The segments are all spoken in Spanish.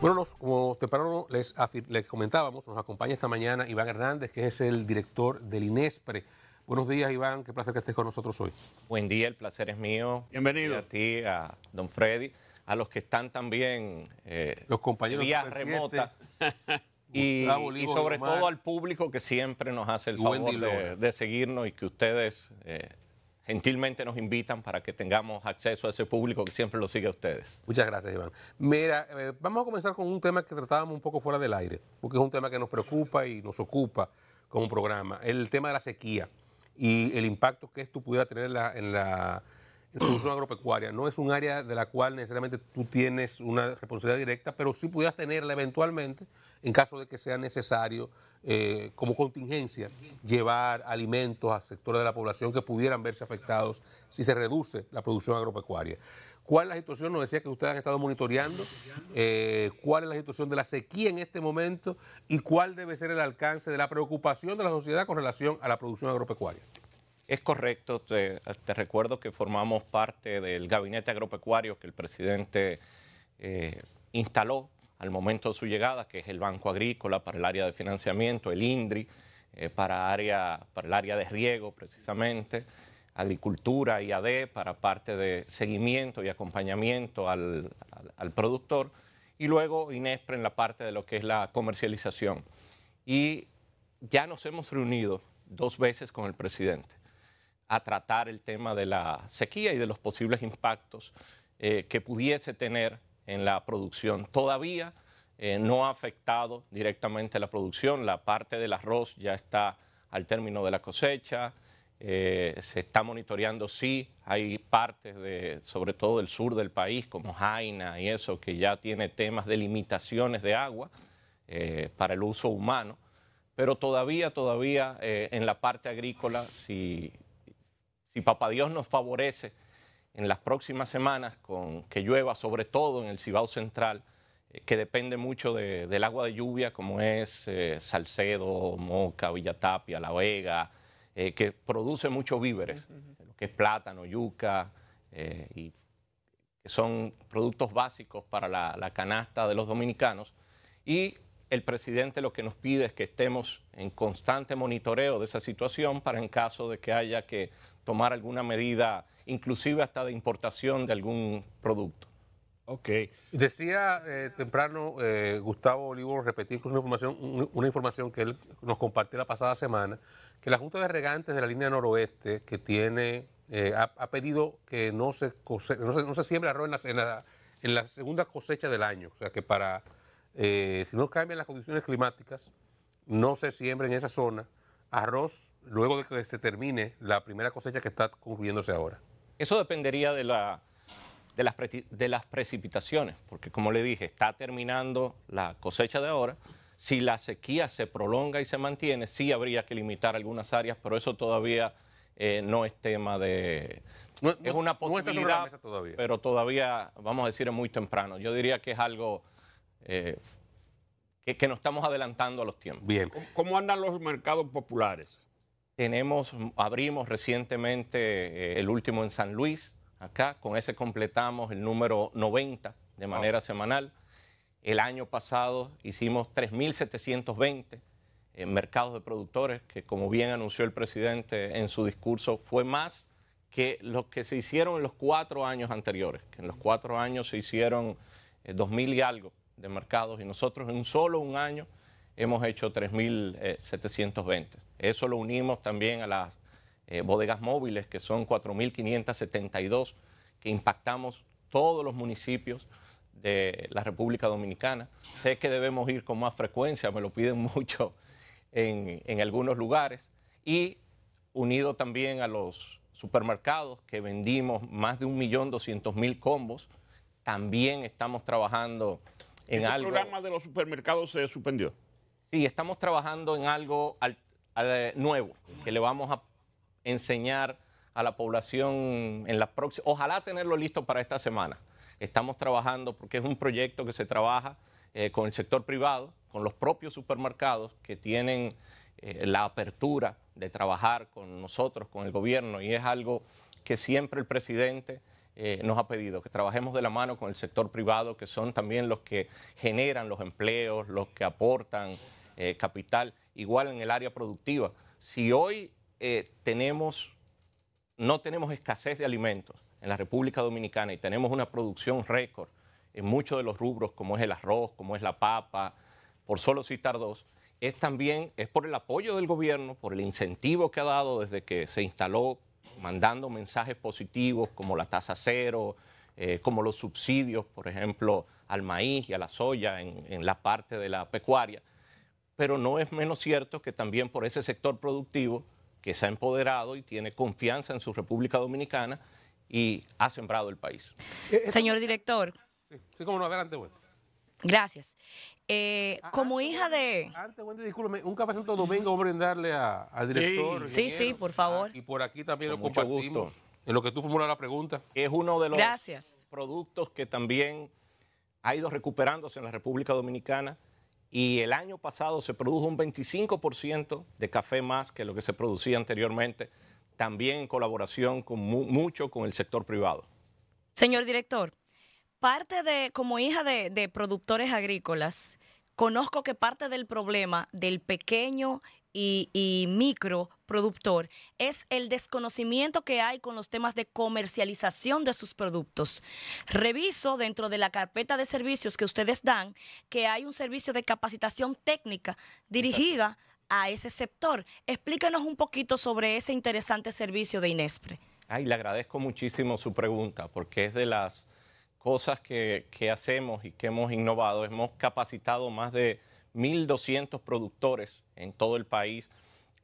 Bueno, como temprano les, les, comentábamos, nos acompaña esta mañana Iván Hernández, que es el director del INESPRE. Buenos días, Iván, qué placer que estés con nosotros hoy. Buen día, el placer es mío. Bienvenido. a ti, a don Freddy, a los que están también eh, los compañeros vía remota. Y, sobre todo al público que siempre nos hace el favor de, seguirnos y que ustedes eh, gentilmente nos invitan para que tengamos acceso a ese público que siempre lo sigue a ustedes. Muchas gracias, Iván. Mira, eh, vamos a comenzar con un tema que tratábamos un poco fuera del aire, porque es un tema que nos preocupa y nos ocupa como programa, el tema de la sequía y el impacto que esto pudiera tener en la en producción agropecuaria. No es un área de la cual necesariamente tú tienes una responsabilidad directa, pero sí pudieras tenerla eventualmente en caso de que sea necesario, eh, como contingencia, llevar alimentos a sectores de la población que pudieran verse afectados si se reduce la producción agropecuaria. ¿Cuál es la situación? Nos decía que ustedes han estado monitoreando. Eh, ¿Cuál es la situación de la sequía en este momento? ¿Y cuál debe ser el alcance de la preocupación de la sociedad con relación a la producción agropecuaria? Es correcto, te, recuerdo que formamos parte del gabinete agropecuario que el presidente eh, instaló al momento de su llegada, que es el Banco Agrícola para el área de financiamiento, el INDRI, eh, para, área, para el área de riego precisamente, agricultura y AD para parte de seguimiento y acompañamiento al productor, y luego INESPRE en la parte de lo que es la comercialización. Y ya nos hemos reunido dos veces con el presidente a tratar el tema de la sequía y de los posibles impactos eh, que pudiese tener en la producción. Todavía eh, no ha afectado directamente la producción, la parte del arroz ya está al término de la cosecha, eh, se está monitoreando, sí, hay partes de, sobre todo del sur del país, como Jaina y eso, que ya tiene temas de limitaciones de agua para el uso humano, pero todavía, todavía en la parte agrícola, si y Papá Dios nos favorece en las próximas semanas con que llueva, sobre todo en el Cibao Central, eh, que depende mucho del agua de lluvia, como es eh, Salcedo, Moca, Villatapia, La Vega, eh, que produce muchos víveres, que es plátano, yuca, y que son productos básicos para la canasta de los dominicanos. Y el presidente lo que nos pide es que estemos en constante monitoreo de esa situación para en caso de que haya que tomar alguna medida, inclusive hasta de importación de algún producto. Ok. Decía eh, temprano eh, Gustavo Olivo, repetir una información, una información que él nos compartió la pasada semana, que la Junta de Regantes de la línea noroeste, que tiene, eh, ha, pedido que no se, no se, siembre arroz en en, la, en la, segunda cosecha del año. O sea, que para, si no cambian las condiciones climáticas, no se siembre en esa zona arroz luego de que se termine la primera cosecha que está concluyéndose ahora? Eso dependería de, la, de, las, precipitaciones, porque como le dije, está terminando la cosecha de ahora. Si la sequía se prolonga y se mantiene, sí habría que limitar algunas áreas, pero eso todavía eh, no es tema de... es una posibilidad, pero todavía, vamos a decir, es muy temprano. Yo diría que es algo eh, que, que, nos estamos adelantando a los tiempos. Bien. ¿Cómo andan los mercados populares? Tenemos, abrimos recientemente eh, el último en San Luis, acá, con ese completamos el número 90 de manera semanal. El año pasado hicimos 3.720 en mercados de productores, que como bien anunció el presidente en su discurso, fue más que lo que se hicieron en los cuatro años anteriores, que en los cuatro años se hicieron 2.000 eh, y algo de mercados y nosotros en solo un año hemos hecho 3.720. Eh, Eso lo unimos también a las eh, bodegas móviles, que son 4.572, que impactamos todos los municipios de la República Dominicana. Sé que debemos ir con más frecuencia, me lo piden mucho en, algunos lugares. Y unido también a los supermercados, que vendimos más de 1.200.000 combos, también estamos trabajando en algo. ¿El programa de los supermercados se suspendió? Sí, estamos trabajando en algo al, eh, nuevo que le vamos a enseñar a la población en la próxima. Ojalá tenerlo listo para esta semana. Estamos trabajando porque es un proyecto que se trabaja eh, con el sector privado, con los propios supermercados que tienen eh, la apertura de trabajar con nosotros, con el gobierno, y es algo que siempre el presidente nos ha pedido, que trabajemos de la mano con el sector privado, que son también los que generan los empleos, los que aportan eh, capital, igual en el área productiva. Si hoy eh, tenemos, no tenemos escasez de alimentos en la República Dominicana y tenemos una producción récord en muchos de los rubros, como es el arroz, como es la papa, por solo citar dos, es también es por el apoyo del gobierno, por el incentivo que ha dado desde que se instaló, mandando mensajes positivos como la tasa cero, eh, como los subsidios, por ejemplo, al maíz y a la soya en la parte de la pecuaria pero no es menos cierto que también por ese sector productivo que se ha empoderado y tiene confianza en su República Dominicana y ha sembrado el país. Eh, eh, Señor eh, director. Sí, sí como no, adelante, bueno. Gracias. Ah, como ah, hija de... Antes, Wendy, discúlpeme, un café Santo Domingo, a brindarle al director. Sí, sí, por favor. Ah, y por aquí también lo compartimos. Gusto. En lo que tú formulas la pregunta. Es uno de los productos que también ha ido recuperándose en la República Dominicana y el año pasado se produjo un 25% de café más que lo que se producía anteriormente, también en colaboración con mucho con el sector privado. Señor director, parte de, como hija de, productores agrícolas, conozco que parte del problema del pequeño y, y micro productor es el desconocimiento que hay con los temas de comercialización de sus productos. Reviso dentro de la carpeta de servicios que ustedes dan que hay un servicio de capacitación técnica dirigida a ese sector. Explíquenos un poquito sobre ese interesante servicio de Inespre. Ay, le agradezco muchísimo su pregunta porque es de las cosas que, que hacemos y que hemos innovado. Hemos capacitado más de 1.200 productores en todo el país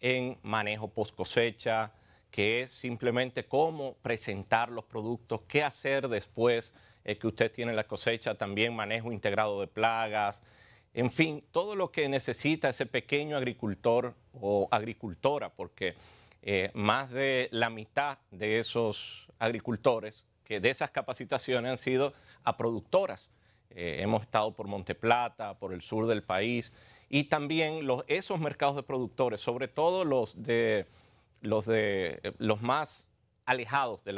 en manejo post cosecha, que es simplemente cómo presentar los productos, qué hacer después eh, que usted tiene la cosecha, también manejo integrado de plagas, en fin, todo lo que necesita ese pequeño agricultor o agricultora, porque eh, más de la mitad de esos agricultores que de esas capacitaciones han sido a productoras. Eh, hemos estado por Monteplata, por el sur del país, y también esos mercados de productores, sobre todo los de los, eh, más alejados de,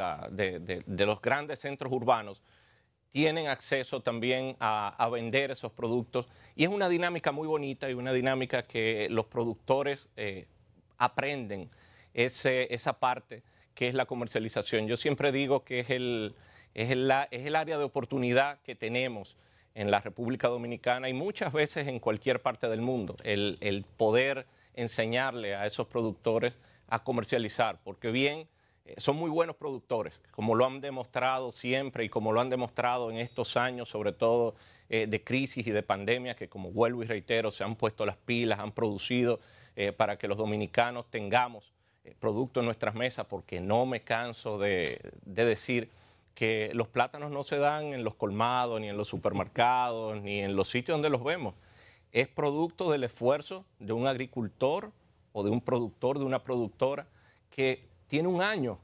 los grandes centros urbanos, tienen acceso también a, vender esos productos. Y es una dinámica muy bonita y una dinámica que los productores eh, aprenden esa parte que es la comercialización. Yo siempre digo que es el, es el, es el área de oportunidad que tenemos en la República Dominicana y muchas veces en cualquier parte del mundo, el, poder enseñarle a esos productores a comercializar, porque bien eh, son muy buenos productores, como lo han demostrado siempre y como lo han demostrado en estos años, sobre todo eh, de crisis y de pandemia, que como vuelvo y reitero, se han puesto las pilas, han producido eh, para que los dominicanos tengamos producto en nuestras mesas, porque no me canso de, de decir que los plátanos no se dan en los colmados, ni en los supermercados, ni en los sitios donde los vemos. Es producto del esfuerzo de un agricultor o de un productor, de una productora, que tiene un año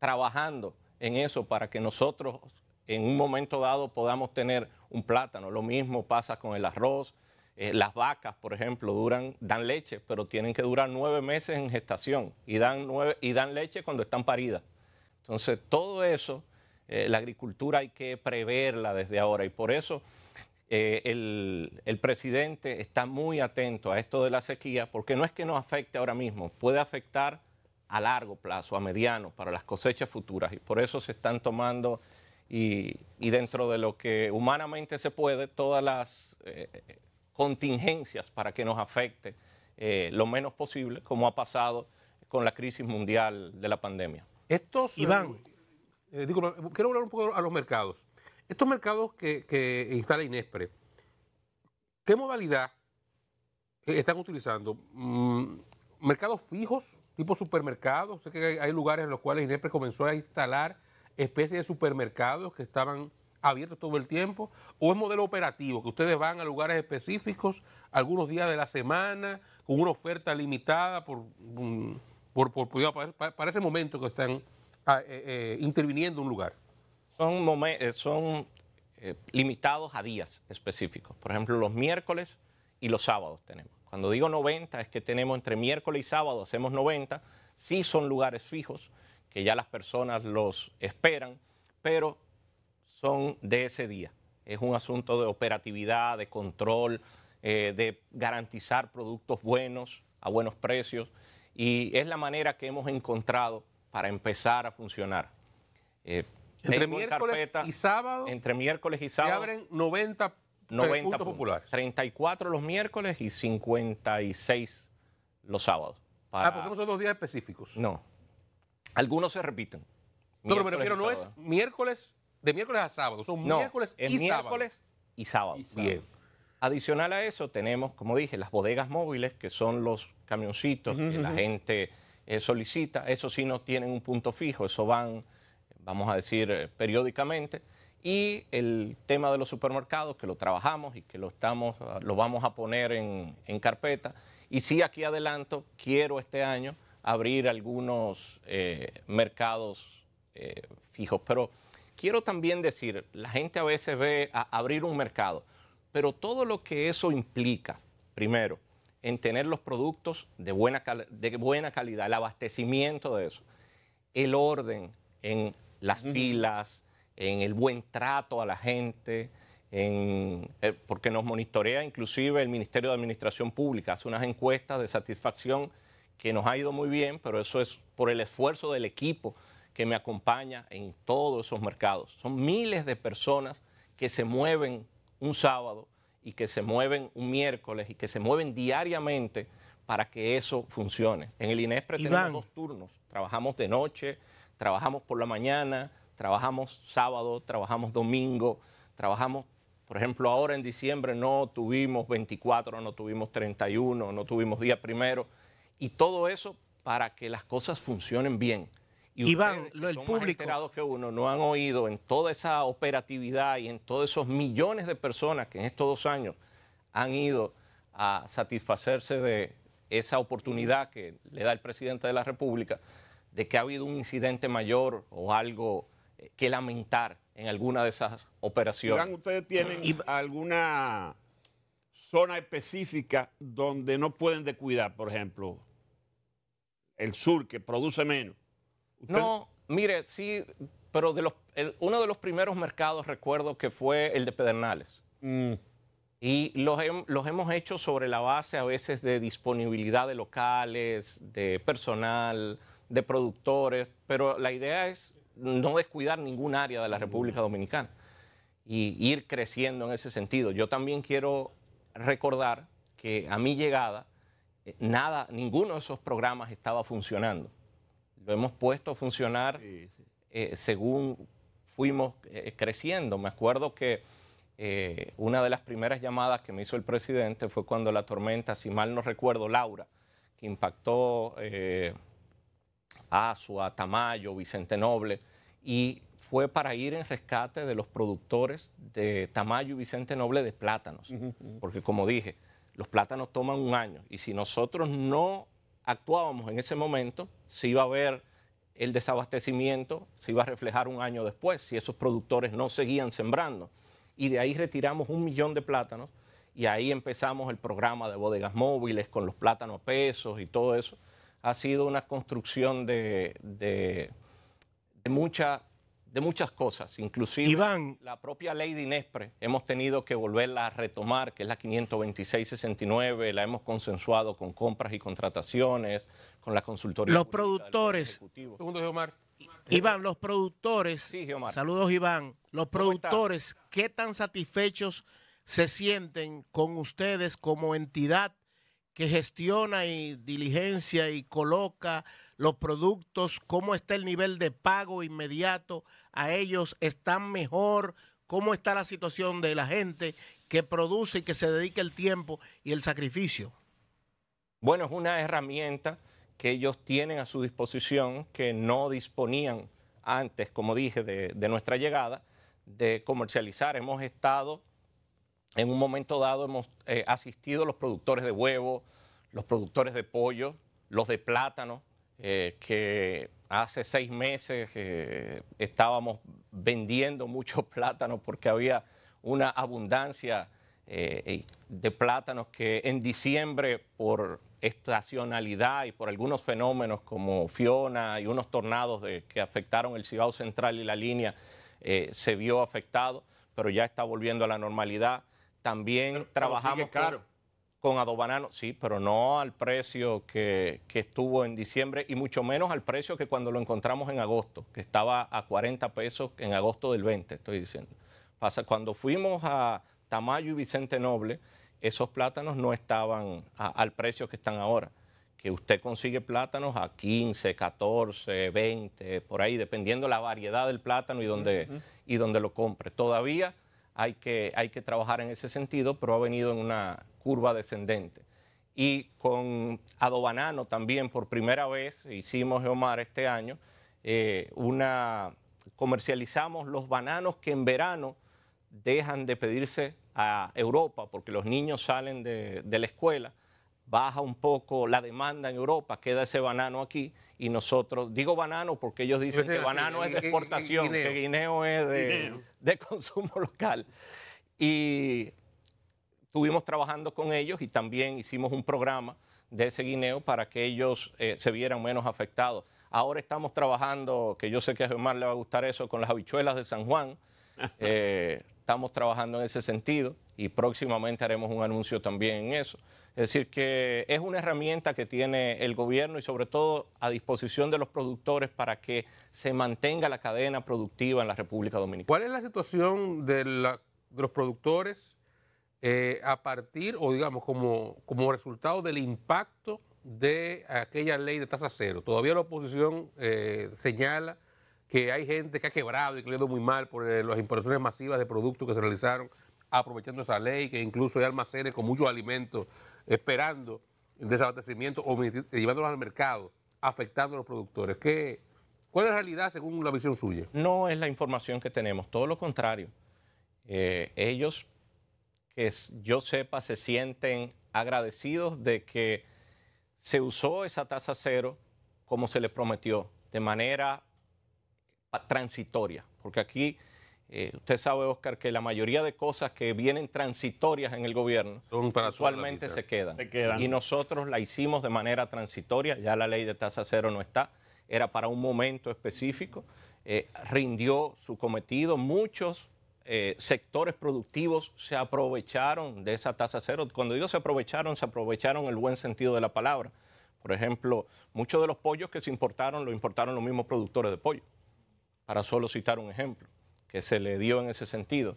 trabajando en eso para que nosotros en un momento dado podamos tener un plátano. Lo mismo pasa con el arroz. Eh, las vacas, por ejemplo, duran, dan leche, pero tienen que durar nueve meses en gestación y dan, y dan leche cuando están paridas. Entonces, todo eso eh, la agricultura hay que preverla desde ahora y por eso eh, el, presidente está muy atento a esto de la sequía porque no es que nos afecte ahora mismo, puede afectar a largo plazo, a mediano, para las cosechas futuras y por eso se están tomando y, dentro de lo que humanamente se puede todas las eh, contingencias para que nos afecte lo menos posible como ha pasado con la crisis mundial de la pandemia. Estos, Iván, eh, quiero hablar un poco a los mercados. Estos mercados que, instala Inespre, ¿qué modalidad eh, están utilizando? Mm, ¿Mercados fijos, tipo supermercados? Sé que hay lugares en los cuales Inespre comenzó a instalar especies de supermercados que estaban abiertos todo el tiempo? ¿O es modelo operativo, que ustedes van a lugares específicos algunos días de la semana con una oferta limitada por, mm, para ese momento que están eh, eh, interviniendo un lugar? Son, eh, son limitados a días específicos. Por ejemplo, los miércoles y los sábados tenemos. Cuando digo 90 es que tenemos entre miércoles y sábado, hacemos 90. Sí son lugares fijos, que ya las personas los esperan, pero son de ese día. Es un asunto de operatividad, de control, de garantizar productos buenos, a buenos precios, y es la manera que hemos encontrado para empezar a funcionar. Eh, entre miércoles y sábado. Entre miércoles y sábado. Se abren 90, 90 eh, puntos, populares. 34 los miércoles y 56 los sábados. Ah, pues son dos días específicos. No. Algunos se repiten. No, pero no es miércoles, de miércoles a sábado, son miércoles y miércoles y sábado. Bien. Adicional a eso tenemos, como dije, las bodegas móviles, que son los camioncitos que la gente eh, solicita. Eso sí no tienen un punto fijo, eso van, vamos a decir, eh, periódicamente. Y el tema de los supermercados, que lo trabajamos y que lo, estamos, ah, lo vamos a poner en, carpeta. Y sí, aquí adelanto, quiero este año abrir algunos eh, mercados fijos. Pero quiero también decir, la gente a veces ve abrir un mercado, pero todo lo que eso implica, primero, en tener los productos de buena, de buena calidad, el abastecimiento de eso, el orden en las filas, en el buen trato a la gente, en, eh, porque nos monitorea inclusive el Ministerio de Administración Pública, hace unas encuestas de satisfacción que nos ha ido muy bien, pero eso es por el esfuerzo del equipo que me acompaña en todos esos mercados. Son miles de personas que se mueven un sábado y que se mueven un miércoles y que se mueven diariamente para que eso funcione. En el INESPRE tenemos dos turnos. Trabajamos de noche, trabajamos por la mañana, trabajamos sábado, trabajamos domingo, trabajamos, por ejemplo, ahora en diciembre no tuvimos 24, no tuvimos 31, no tuvimos día primero. Y todo eso para que las cosas funcionen bien. Y Iván, lo, el Más que uno, no han oído en toda esa operatividad y en todos esos millones de personas que en estos dos años han ido a satisfacerse de esa oportunidad que le da el presidente de la República, de que ha habido un incidente mayor o algo eh, que lamentar en alguna de esas operaciones. Iván, ¿ustedes tienen alguna zona específica donde no pueden descuidar, por ejemplo, el sur que produce menos? No, mire, sí, pero de uno de los primeros mercados recuerdo que fue el de Pedernales. Mm. Y los, los, hemos hecho sobre la base a veces de disponibilidad de locales, de personal, de productores, pero la idea es no descuidar ningún área de la República mm. Dominicana y ir creciendo en ese sentido. Yo también quiero recordar que a mi llegada, eh, nada, ninguno de esos programas estaba funcionando lo hemos puesto a funcionar eh, según fuimos eh, creciendo. Me acuerdo que eh, una de las primeras llamadas que me hizo el presidente fue cuando la tormenta, si mal no recuerdo, Laura, que impactó a Asua, Tamayo, Vicente Noble, y fue para ir en rescate de los productores de Tamayo y Vicente Noble de plátanos, porque como dije, los plátanos toman un año y si nosotros no actuábamos en ese momento, si iba a haber el desabastecimiento, se iba a reflejar un año después, si esos productores no seguían sembrando. Y de ahí retiramos un millón de plátanos y ahí empezamos el programa de bodegas móviles con los plátanos pesos y todo eso. Ha sido una construcción de, de mucha de muchas cosas, inclusive la propia ley de INESPRE, hemos tenido que volverla a retomar, que es la 526-69, la hemos consensuado con compras y contrataciones, con la consultoría. Los productores. Segundo, Omar. Iván, los productores. Sí, Saludos, Iván. Los productores, ¿qué tan satisfechos se sienten con ustedes como entidad que gestiona y diligencia y coloca los productos, cómo está el nivel de pago inmediato a ellos, están mejor, cómo está la situación de la gente que produce y que se dedica el tiempo y el sacrificio. Bueno, es una herramienta que ellos tienen a su disposición, que no disponían antes, como dije, de, de nuestra llegada, de comercializar. Hemos estado en un momento dado hemos eh, asistido los productores de huevo, los productores de pollo, los de plátano, eh, que hace seis meses eh, estábamos vendiendo muchos plátanos porque había una abundancia de plátanos que en diciembre por estacionalidad y por algunos fenómenos como Fiona y unos tornados que afectaron el Cibao Central y la línea, se vio afectado, pero ya está volviendo a la normalidad también trabajamos Con, adobanano, sí, pero no al precio que, estuvo en diciembre y mucho menos al precio que cuando lo encontramos en agosto, que estaba a 40 pesos en agosto del 20, estoy diciendo. Pasa, cuando fuimos a Tamayo y Vicente Noble, esos plátanos no estaban al precio que están ahora que usted consigue plátanos a 15, 14, 20, por ahí, dependiendo la variedad del plátano y donde, y donde lo compre. Todavía hay que, trabajar en ese sentido, pero ha venido en una curva descendente. Y con Adobanano también, por primera vez, hicimos Omar, este año, eh, comercializamos los bananos que en verano dejan de pedirse a Europa, porque los niños salen de la escuela baja un poco la demanda en Europa, queda ese banano aquí y nosotros, digo banano porque ellos dicen que banano es de exportación, que guineo es de, consumo local. Y estuvimos trabajando con ellos y también hicimos un programa de ese guineo para que ellos eh, se vieran menos afectados. Ahora estamos trabajando, que yo sé que a Germán le va a gustar eso, con las habichuelas de San Juan. Eh, estamos trabajando en ese sentido y próximamente haremos un anuncio también en eso. Es decir, que es una herramienta que tiene el gobierno y sobre todo a disposición de los productores para que se mantenga la cadena productiva en la República Dominicana. ¿Cuál es la situación de, los productores eh, a partir o digamos como, como resultado del impacto de aquella ley de tasa cero? Todavía la oposición eh, señala que hay gente que ha quebrado y que le ha ido muy mal por eh, las importaciones masivas de productos que se realizaron aprovechando esa ley, que incluso hay almacenes con muchos alimentos esperando desabastecimiento o llevándolos al mercado, afectando a los productores. ¿Cuál es la realidad según la visión suya? No es la información que tenemos, todo lo contrario. Eh, ellos, que yo sepa, se sienten agradecidos de que se usó esa tasa cero como se les prometió, de manera transitoria, porque aquí eh, usted sabe, Oscar, que la mayoría de cosas que vienen transitorias en el gobierno Son actualmente se quedan. Y nosotros la hicimos de manera transitoria, ya la ley de tasa cero no está, era para un momento específico, eh, rindió su cometido, muchos eh, sectores productivos se aprovecharon de esa tasa cero. Cuando digo se aprovecharon, se aprovecharon el buen sentido de la palabra. Por ejemplo, muchos de los pollos que se importaron, lo importaron los mismos productores de pollo, para solo citar un ejemplo que se le dio en ese sentido.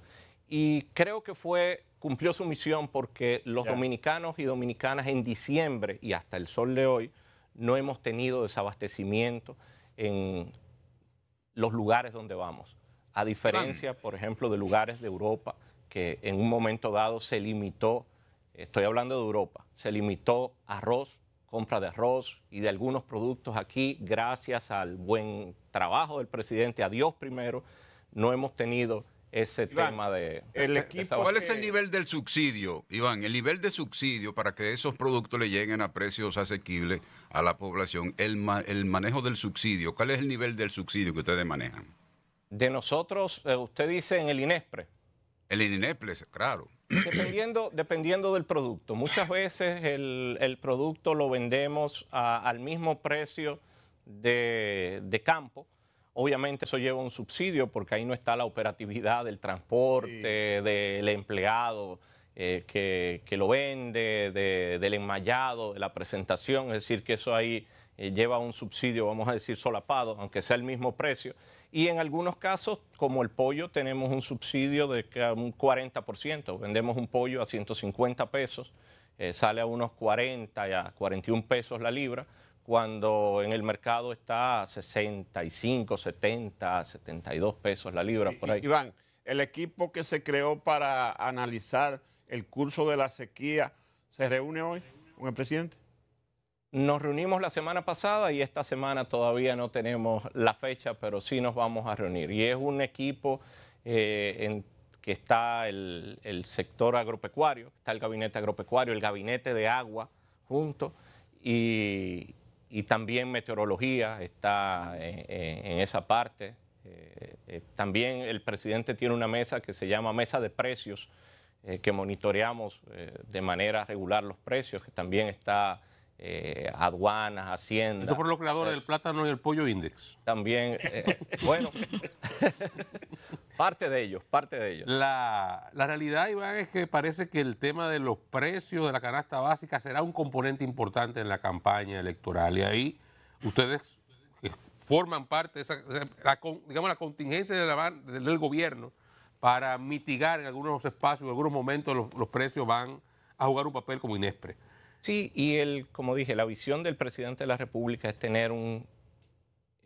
Y creo que fue, cumplió su misión porque los dominicanos y dominicanas en diciembre y hasta el sol de hoy no hemos tenido desabastecimiento en los lugares donde vamos. A diferencia, por ejemplo, de lugares de Europa, que en un momento dado se limitó, estoy hablando de Europa, se limitó arroz, compra de arroz y de algunos productos aquí, gracias al buen trabajo del presidente, a Dios primero, no hemos tenido ese tema de... equipo, ¿Cuál es el nivel del subsidio, Iván? El nivel de subsidio para que esos productos le lleguen a precios asequibles a la población, el, el manejo del subsidio, ¿cuál es el nivel del subsidio que ustedes manejan? De nosotros, eh, usted dice en el INESPRE. El INESPRE, claro. Dependiendo, dependiendo del producto. Muchas veces el, producto lo vendemos al mismo precio de, de campo Obviamente eso lleva un subsidio porque ahí no está la operatividad del transporte, del empleado eh, que, lo vende, del enmayado, de la presentación. Es decir, que eso ahí eh, lleva un subsidio, vamos a decir, solapado, aunque sea el mismo precio. Y en algunos casos, como el pollo, tenemos un subsidio de un 40%. Vendemos un pollo a 150 pesos, eh, sale a unos 40 a 41 pesos la libra cuando en el mercado está a 65, 70, 72 pesos la libra por ahí. Iván, el equipo que se creó para analizar el curso de la sequía, ¿se reúne hoy con el presidente? Nos reunimos la semana pasada y esta semana todavía no tenemos la fecha, pero sí nos vamos a reunir. Y es un equipo eh, en que está el, el, sector agropecuario, está el gabinete agropecuario, el gabinete de agua junto y, y también meteorología está eh, eh, en, esa parte. Eh, también el presidente tiene una mesa que se llama Mesa de Precios, que monitoreamos de manera regular los precios, que también está aduanas, hacienda. Eso lo los creadores del plátano y el pollo index. También, bueno, Parte de ellos, parte de ellos. La, la, realidad, Iván, es que parece que el tema de los precios de la canasta básica será un componente importante en la campaña electoral. Y ahí ustedes eh, forman parte de esa, digamos, la contingencia del gobierno para mitigar en algunos espacios, en algunos momentos los, precios van a jugar un papel como inespre. Sí, y el, como dije, la visión del presidente de la República es tener un,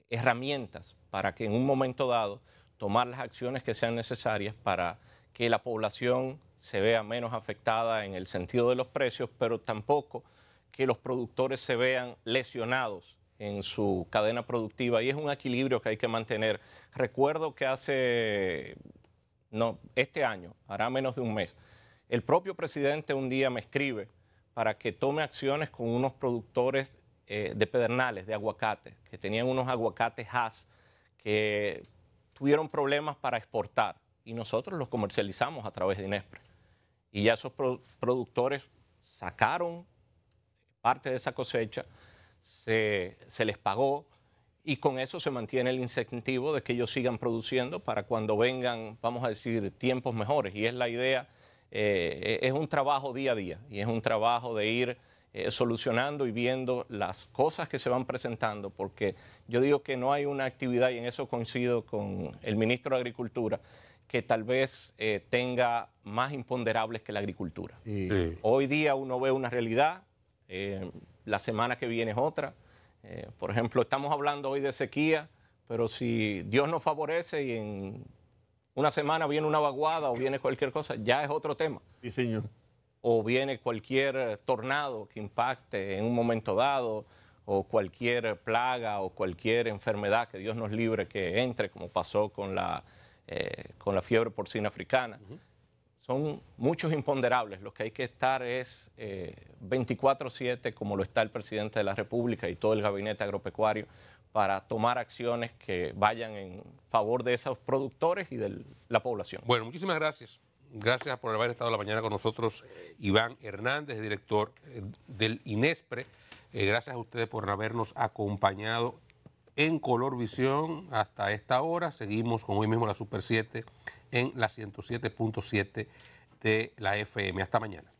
herramientas para que en un momento dado tomar las acciones que sean necesarias para que la población se vea menos afectada en el sentido de los precios, pero tampoco que los productores se vean lesionados en su cadena productiva y es un equilibrio que hay que mantener. Recuerdo que hace, no, este año, hará menos de un mes, el propio presidente un día me escribe para que tome acciones con unos productores eh, de pedernales, de aguacates, que tenían unos aguacates has que tuvieron problemas para exportar y nosotros los comercializamos a través de Inespre. Y ya esos productores sacaron parte de esa cosecha, se, se les pagó y con eso se mantiene el incentivo de que ellos sigan produciendo para cuando vengan, vamos a decir, tiempos mejores. Y es la idea, eh, es un trabajo día a día y es un trabajo de ir eh, solucionando y viendo las cosas que se van presentando, porque yo digo que no hay una actividad, y en eso coincido con el ministro de Agricultura, que tal vez eh, tenga más imponderables que la agricultura. Hoy día uno ve una realidad, eh, la semana que viene es otra. por ejemplo, estamos hablando hoy de sequía, pero si Dios nos favorece y en una semana viene una vaguada o viene cualquier cosa, ya es otro tema. Sí, señor o viene cualquier eh, tornado que impacte en un momento dado, o cualquier plaga o cualquier enfermedad que Dios nos libre que entre, como pasó con la, eh, con la fiebre porcina africana. Son muchos imponderables. Lo que hay que estar es 24-7, eh, como lo está el presidente de la República y todo el gabinete agropecuario, para tomar acciones que vayan en favor de esos productores y de la población. Bueno, muchísimas gracias. Gracias por haber estado la mañana con nosotros, Iván Hernández, director eh, del INESPRE. Eh, gracias a ustedes por habernos acompañado en Color Visión hasta esta hora. Seguimos con hoy mismo la Super 7 en la 107.7 de la FM. Hasta mañana.